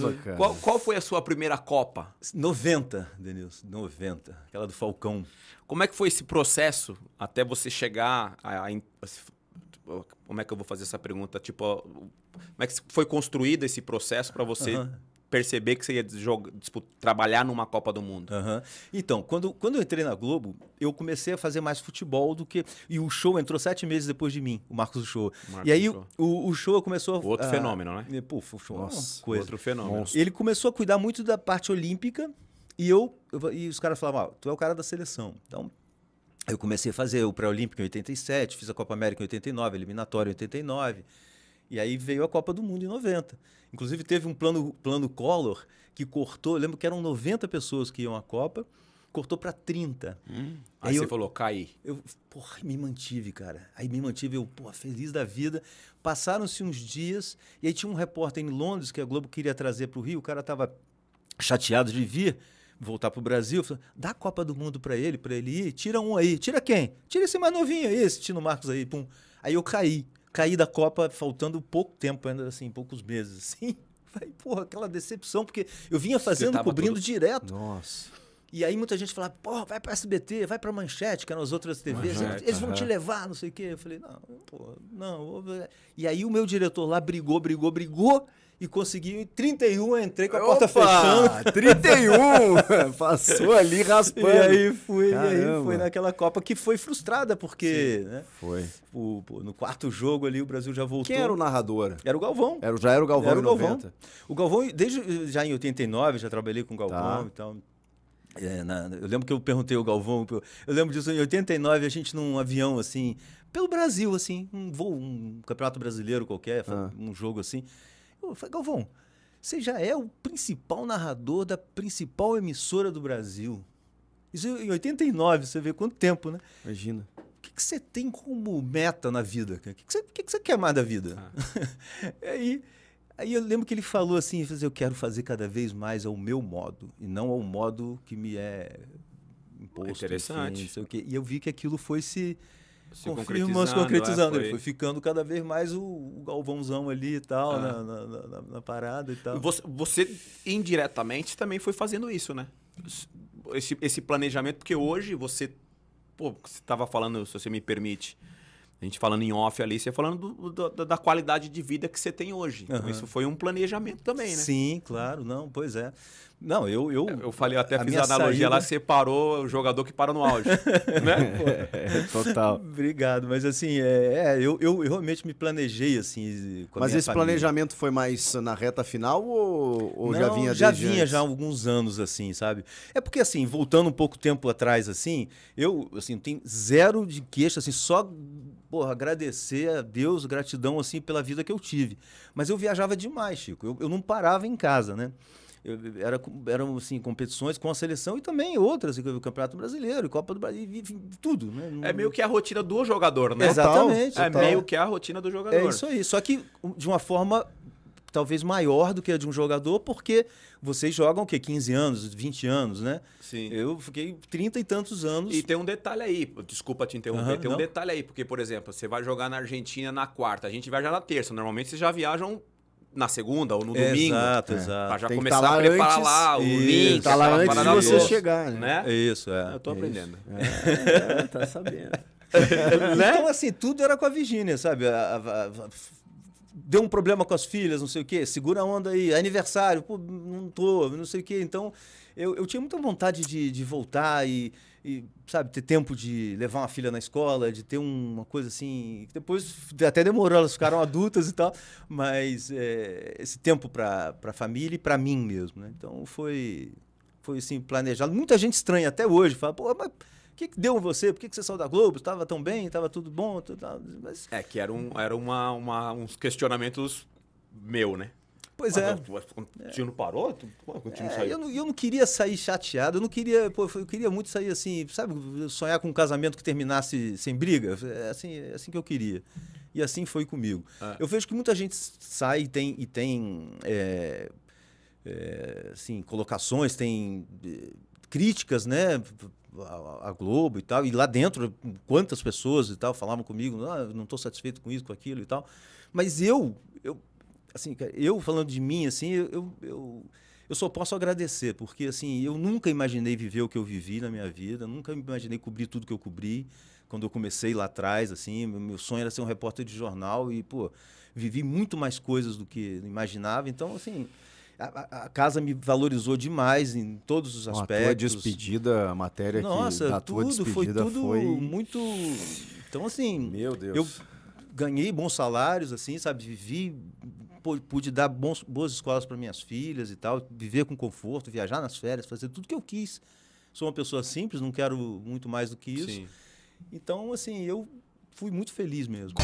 Hum. Qual, qual foi a sua primeira Copa? 90, Denilson, 90. Aquela do Falcão. Como é que foi esse processo até você chegar a, a, a como é que eu vou fazer essa pergunta? Tipo, como é que foi construído esse processo para você perceber que você ia jogar, tipo, trabalhar numa Copa do Mundo? Uhum. Então, quando, quando eu entrei na Globo, eu comecei a fazer mais futebol do que. E o show entrou sete meses depois de mim, o Marcos do Show. Marcos e aí O, o show começou. Outro fenômeno, né? É, pô, o show é Nossa, coisa. Outro fenômeno. Monstro. Ele começou a cuidar muito da parte olímpica e eu. eu e os caras falavam, ah, tu é o cara da seleção. Então, eu comecei a fazer o pré-olímpico em 87, fiz a Copa América em 89, eliminatória em 89. E aí veio a Copa do Mundo em 90. Inclusive teve um plano, plano Collor que cortou, lembro que eram 90 pessoas que iam à Copa, cortou para 30. Hum, aí, aí você eu, falou, cai. Eu, porra, me mantive, cara. Aí me mantive, eu, porra, feliz da vida. Passaram-se uns dias, e aí tinha um repórter em Londres que a Globo queria trazer para o Rio, o cara estava chateado de vir, voltar para o Brasil, falou, dá a Copa do Mundo para ele, para ele ir, tira um aí, tira quem? Tira esse mais novinho aí, esse Tino Marcos aí, pum. Aí eu caí caí da Copa faltando pouco tempo, ainda assim, poucos meses, assim. Aí, porra, aquela decepção, porque eu vinha fazendo, cobrindo todo... direto. Nossa. E aí muita gente falava, porra, vai para SBT, vai para Manchete, que eram é as outras TVs, Manchete, eles vão te levar, não sei o quê. Eu falei, não, porra, não. Vou... E aí o meu diretor lá brigou, brigou, brigou e consegui em 31, entrei com a Opa, porta fechando. 31! Passou ali raspando. E aí fui, e aí foi naquela Copa que foi frustrada, porque. Sim, né, foi. O, no quarto jogo ali o Brasil já voltou. Quem era o narrador? Era o Galvão. Era, já era o Galvão era o Galvão. 90. O Galvão, desde já em 89, já trabalhei com o Galvão tá. e tal. É, na, eu lembro que eu perguntei ao Galvão, eu, eu lembro disso em 89, a gente num avião assim, pelo Brasil, assim, um voo, um campeonato brasileiro qualquer, ah. um jogo assim. Eu falei, Galvão, você já é o principal narrador da principal emissora do Brasil. Isso em 89, você vê quanto tempo, né? Imagina. O que, que você tem como meta na vida? O que, que, você, que, que você quer mais da vida? Ah. aí, aí eu lembro que assim, ele falou assim, eu quero fazer cada vez mais ao meu modo, e não ao modo que me é imposto. É interessante. Enfim, não sei o quê. E eu vi que aquilo foi se se confirma se concretizando. É, foi... Ele foi ficando cada vez mais o, o galvãozão ali e tal, ah. na, na, na, na, parada e tal. Você, você, indiretamente também foi fazendo isso, né? Esse, esse planejamento, porque hoje você. Pô, você estava falando, se você me permite, a gente falando em off ali, você falando do, do, da qualidade de vida que você tem hoje. Então, isso foi um planejamento também, né? Sim, claro, não, pois é. Não, eu. Eu, é, eu falei, eu até a fiz a analogia saída... lá, separou o jogador que para no auge. né? É, total. Obrigado, mas assim, é, é eu, eu, realmente me planejei assim. mas esse família. planejamento foi mais na reta final ou, ou Não, já vinha Já vinha antes? já há alguns anos, assim, sabe? É porque, assim, voltando um pouco tempo atrás, assim, eu, assim, tenho zero de queixa, assim, só porra, agradecer a Deus, gratidão assim pela vida que eu tive. Mas eu viajava demais, Chico. Eu, eu não parava em casa, né? Eu, era, eram assim, competições com a seleção e também outras, o Campeonato Brasileiro, Copa do Brasil, enfim, tudo. Né? É meio que a rotina do jogador, né? Exatamente. É meio que a rotina do jogador. É isso aí. Só que de uma forma talvez maior do que a de um jogador, porque vocês jogam o quê? 15 anos, 20 anos, né? Sim. Eu fiquei 30 e tantos anos. E tem um detalhe aí, desculpa te interromper, uhum, tem não. um detalhe aí, porque, por exemplo, você vai jogar na Argentina na quarta, a gente vai já na terça. Normalmente vocês já viajam na segunda ou no domingo. Exato, exato. Né? Pra já Tem começar tá a preparar antes, lá o isso, link. Tá lá antes de você chegar, né? né? Isso, é. Eu tô aprendendo. É, é, tá sabendo. Né? Então, assim, tudo era com a Virginia, sabe? A, a, a, deu um problema com as filhas, não sei o quê, segura a onda aí, aniversário, pô, não tô, não sei o quê. Então, eu, eu tinha muita vontade de, de voltar e e, sabe, ter tempo de levar uma filha na escola, de ter uma coisa assim. Depois até demorou, elas ficaram adultas e tal, mas é, esse tempo para a família e para mim mesmo, né? Então foi, foi assim, planejado. Muita gente estranha até hoje, fala, pô, mas. O que, que deu em você? Por que, que você saiu da Globo? Estava tão bem? Estava tudo bom? Tudo, mas... É que eram um, era uma, uma, uns questionamentos meu, né? Pois mas, é. é o time não parou, tu, quando é, Eu não, eu não queria sair chateado, eu não queria. Pô, eu queria muito sair assim, sabe, sonhar com um casamento que terminasse sem briga. É assim, é assim que eu queria. E assim foi comigo. É. Eu vejo que muita gente sai e tem. E tem é, é, assim, colocações, tem é, críticas, né? A, a, Globo e tal. E lá dentro, quantas pessoas e tal falavam comigo, ah, não estou satisfeito com isso, com aquilo e tal. Mas eu, eu assim, eu falando de mim, assim, eu, eu, eu só posso agradecer, porque assim, eu nunca imaginei viver o que eu vivi na minha vida, nunca imaginei cobrir tudo que eu cobri quando eu comecei lá atrás, assim, meu sonho era ser um repórter de jornal e, pô, vivi muito mais coisas do que imaginava. Então, assim, a, a, casa me valorizou demais em todos os aspectos. A tua despedida, a matéria Nossa, que da tudo, tua despedida foi tudo foi... muito. Então assim, meu Deus. Eu ganhei bons salários, assim, sabe? Vivi, pude dar bons, boas escolas para minhas filhas e tal, viver com conforto, viajar nas férias, fazer tudo que eu quis. Sou uma pessoa simples, não quero muito mais do que isso. Sim. Então, assim, eu fui muito feliz mesmo.